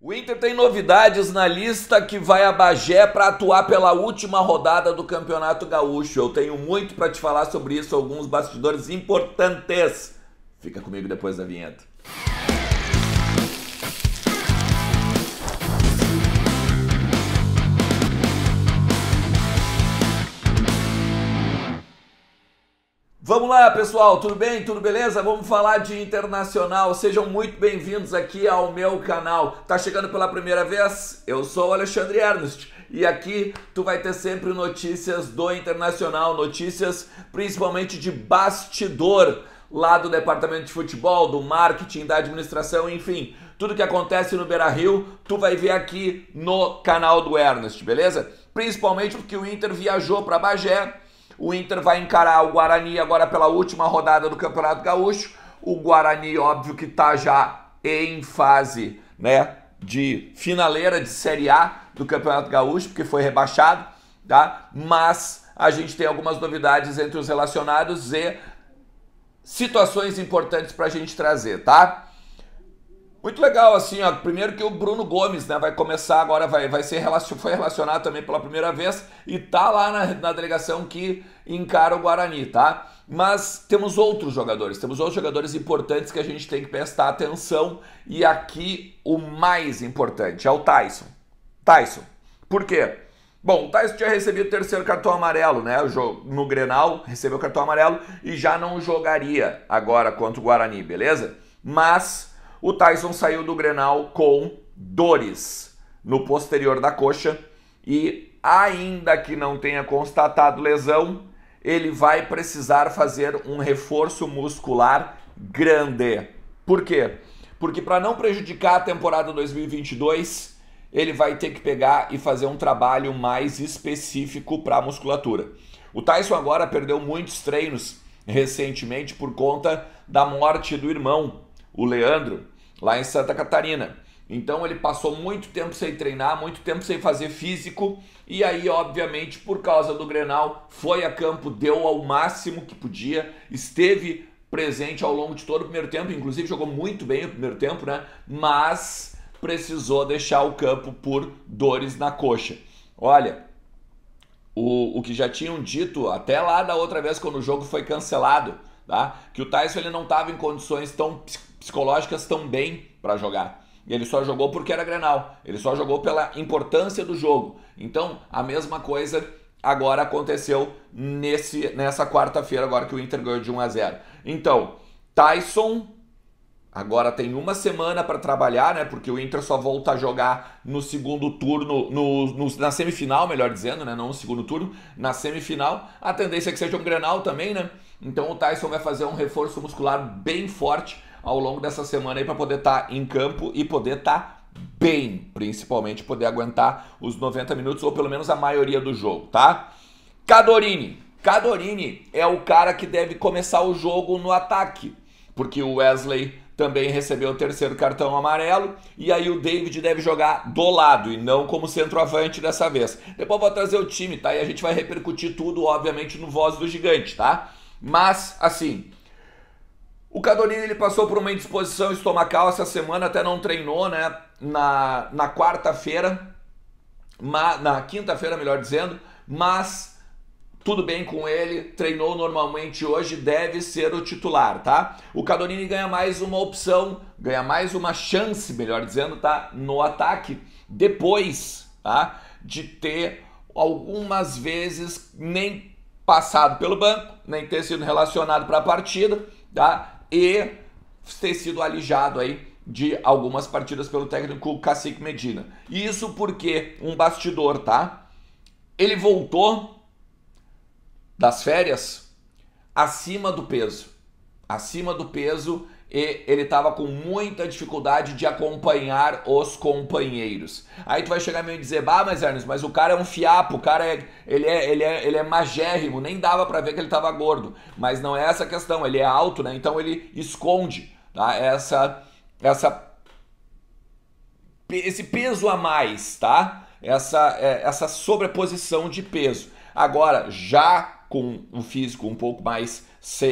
O Inter tem novidades na lista que vai a Bagé para atuar pela última rodada do Campeonato Gaúcho. Eu tenho muito para te falar sobre isso, alguns bastidores importantes. Fica comigo depois da vinheta. Vamos lá, pessoal, tudo bem? Tudo beleza? Vamos falar de internacional. Sejam muito bem-vindos aqui ao meu canal. Tá chegando pela primeira vez? Eu sou o Alexandre Ernst e aqui tu vai ter sempre notícias do internacional, notícias principalmente de bastidor lá do departamento de futebol, do marketing, da administração, enfim, tudo que acontece no Beira-Rio, tu vai ver aqui no canal do Ernest, beleza? Principalmente porque o Inter viajou para Bagé o Inter vai encarar o Guarani agora pela última rodada do Campeonato Gaúcho. O Guarani, óbvio que está já em fase, né, de finaleira de Série A do Campeonato Gaúcho, porque foi rebaixado, tá? Mas a gente tem algumas novidades entre os relacionados e situações importantes para a gente trazer, tá? Muito legal, assim, ó. Primeiro que o Bruno Gomes, né, vai começar agora, vai, vai ser relacionado, foi relacionado também pela primeira vez e tá lá na, na delegação que encara o Guarani, tá? Mas temos outros jogadores, temos outros jogadores importantes que a gente tem que prestar atenção e aqui o mais importante é o Tyson. Tyson. Por quê? Bom, o Tyson tinha recebido o terceiro cartão amarelo, né? No Grenal, recebeu o cartão amarelo e já não jogaria agora contra o Guarani, beleza? Mas o Tyson saiu do Grenal com dores no posterior da coxa e ainda que não tenha constatado lesão, ele vai precisar fazer um reforço muscular grande. Por quê? Porque para não prejudicar a temporada 2022, ele vai ter que pegar e fazer um trabalho mais específico para a musculatura. O Tyson agora perdeu muitos treinos recentemente por conta da morte do irmão, o Leandro lá em Santa Catarina. Então ele passou muito tempo sem treinar, muito tempo sem fazer físico, e aí, obviamente, por causa do Grenal, foi a campo, deu ao máximo que podia, esteve presente ao longo de todo o primeiro tempo, inclusive jogou muito bem o primeiro tempo, né? Mas precisou deixar o campo por dores na coxa. Olha, o, o que já tinham dito até lá da outra vez quando o jogo foi cancelado, tá? Que o Tyson ele não estava em condições tão psicológicas tão bem para jogar. Ele só jogou porque era Grenal, ele só jogou pela importância do jogo. Então, a mesma coisa agora aconteceu nesse, nessa quarta-feira, agora que o Inter ganhou de 1 a 0. Então, Tyson Agora tem uma semana para trabalhar, né? Porque o Inter só volta a jogar no segundo turno, no, no, na semifinal, melhor dizendo, né? Não no segundo turno, na semifinal. A tendência é que seja um Grenal também, né? Então o Tyson vai fazer um reforço muscular bem forte ao longo dessa semana aí para poder estar tá em campo e poder estar tá bem, principalmente poder aguentar os 90 minutos ou pelo menos a maioria do jogo, tá? Cadorini. Cadorini é o cara que deve começar o jogo no ataque, porque o Wesley também recebeu o terceiro cartão amarelo. E aí o David deve jogar do lado e não como centroavante dessa vez. Depois vou trazer o time, tá? E a gente vai repercutir tudo, obviamente, no Voz do Gigante, tá? Mas, assim. O Cadolini ele passou por uma indisposição estomacal essa semana, até não treinou, né? Na, na quarta-feira, na quinta-feira, melhor dizendo, mas tudo bem com ele, treinou normalmente hoje, deve ser o titular, tá? O Cadorini ganha mais uma opção, ganha mais uma chance, melhor dizendo, tá? No ataque, depois, tá? De ter algumas vezes nem passado pelo banco, nem ter sido relacionado para a partida, tá? E ter sido alijado aí de algumas partidas pelo técnico Cacique Medina. isso porque um bastidor, tá? Ele voltou das férias acima do peso. Acima do peso e ele estava com muita dificuldade de acompanhar os companheiros. Aí tu vai chegar meio e dizer, bah, mas Ernest, mas o cara é um fiapo, o cara é, ele é, ele é, ele é magérrimo, nem dava para ver que ele estava gordo. Mas não é essa a questão, ele é alto, né? Então ele esconde tá? essa, essa, esse peso a mais, tá? Essa, é, essa sobreposição de peso. Agora, já com um físico um pouco mais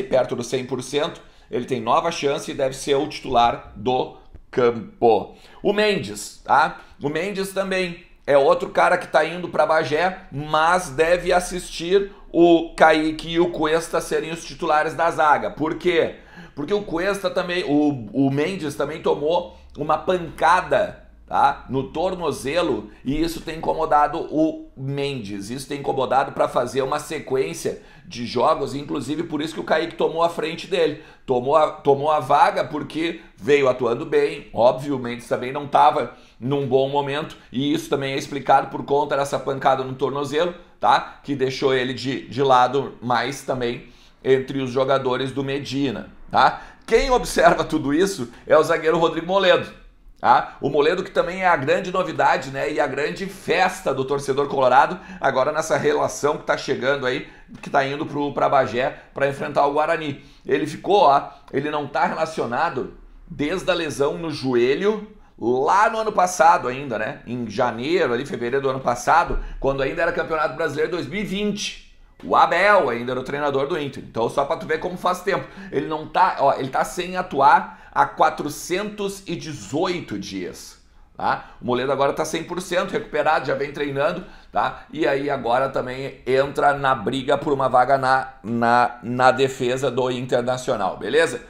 perto do 100%, ele tem nova chance e deve ser o titular do campo. O Mendes, tá? O Mendes também é outro cara que está indo para Bagé, mas deve assistir o Kaique e o Cuesta serem os titulares da zaga. Por quê? Porque o Cuesta também, o, o Mendes também tomou uma pancada tá? no tornozelo, e isso tem incomodado o Mendes. Isso tem incomodado para fazer uma sequência de jogos, inclusive por isso que o Kaique tomou a frente dele. Tomou a, tomou a vaga porque veio atuando bem, óbvio, o Mendes também não estava num bom momento, e isso também é explicado por conta dessa pancada no tornozelo, tá? que deixou ele de, de lado mais também entre os jogadores do Medina. Tá? Quem observa tudo isso é o zagueiro Rodrigo Moledo ah, o Moledo que também é a grande novidade né, e a grande festa do torcedor colorado agora nessa relação que está chegando aí, que está indo para Bagé para enfrentar o Guarani. Ele ficou, ó, ele não está relacionado desde a lesão no joelho lá no ano passado ainda, né? Em janeiro, ali, fevereiro do ano passado, quando ainda era Campeonato Brasileiro 2020. O Abel ainda era o treinador do Inter. Então, só para tu ver como faz tempo. Ele não tá, ó, ele tá sem atuar a 418 dias. Tá? O Moledo agora está 100% recuperado, já vem treinando, tá? E aí agora também entra na briga por uma vaga na, na, na defesa do Internacional, beleza?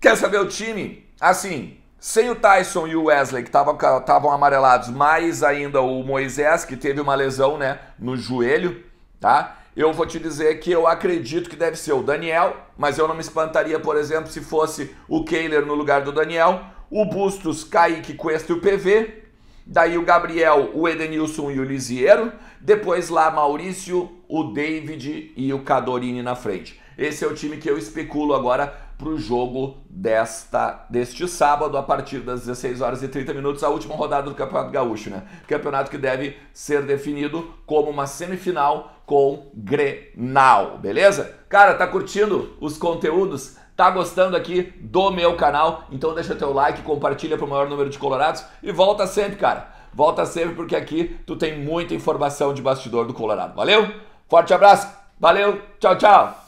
Quer saber o time? Assim, sem o Tyson e o Wesley, que estavam amarelados, mais ainda o Moisés, que teve uma lesão né, no joelho, tá? eu vou te dizer que eu acredito que deve ser o Daniel, mas eu não me espantaria, por exemplo, se fosse o Kehler no lugar do Daniel, o Bustos, Kaique, Cuesta e o PV, daí o Gabriel, o Edenilson e o Lisiero, depois lá Maurício, o David e o Cadorini na frente. Esse é o time que eu especulo agora para o jogo desta, deste sábado, a partir das 16 horas e 30 minutos, a última rodada do Campeonato Gaúcho, né? Campeonato que deve ser definido como uma semifinal com Grenal, beleza? Cara, tá curtindo os conteúdos? Tá gostando aqui do meu canal? Então deixa teu like, compartilha para o maior número de colorados e volta sempre, cara. Volta sempre porque aqui tu tem muita informação de bastidor do Colorado. Valeu? Forte abraço. Valeu. Tchau, tchau.